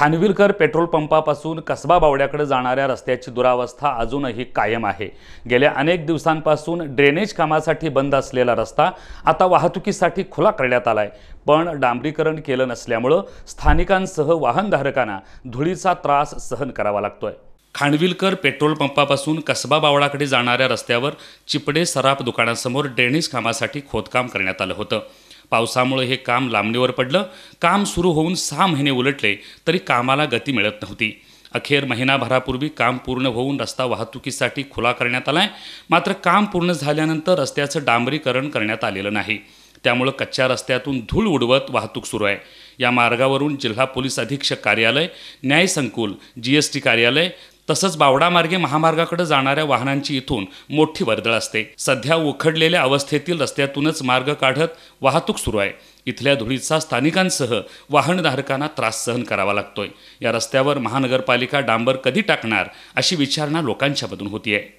Khanwilkar petrol पंपापासून कसबा बावड्याकडे जाणाऱ्या रस्त्याची दुरावस्था अजूनही कायम आहे गेल्या अनेक दिवसांपासून ड्रेनेज कामासाठी बंद असलेला रस्ता आता वाहतुकीसाठी खुला करण्यात आला आहे पण डांबरीकरण केलं नसल्यामुळं स्थानिकांसह वाहनधारकांना धुळीचा त्रास सहन करावा लागतोय खानविलकर पेट्रोल पंपापासून कसबा बावडाकडे जाणाऱ्या रस्त्यावर चिपडे सराफ दुकानासमोर ड्रेनेज कामासाठी खोदकाम करण्यात आलं होतं पावसामुळे हे काम लांबणीवर पडलं काम सुरू होऊन सहा महिने उलटले तरी कामाला गती मिळत नव्हती अखेर महिनाभरापूर्वी काम पूर्ण होऊन रस्ता वाहतुकीसाठी खुला करण्यात आला आहे मात्र काम पूर्ण झाल्यानंतर रस्त्याचं डांबरीकरण करण्यात आलेलं नाही त्यामुळं कच्च्या रस्त्यातून धूळ उडवत वाहतूक सुरू आहे या मार्गावरून जिल्हा पोलीस अधीक्षक कार्यालय न्याय संकुल जी एस टी कार्यालय तसंच बावडामार्गे महामार्गाकडे जाणाऱ्या वाहनांची इथून मोठी वर्दळ असते सध्या उखडलेल्या अवस्थेतील रस्त्यातूनच मार्ग काढत वाहतूक सुरू आहे इथल्या धुळीचा स्थानिकांसह वाहनधारकांना त्रास सहन करावा लागतोय या रस्त्यावर महानगरपालिका डांबर कधी टाकणार अशी विचारणा लोकांच्यामधून होती आहे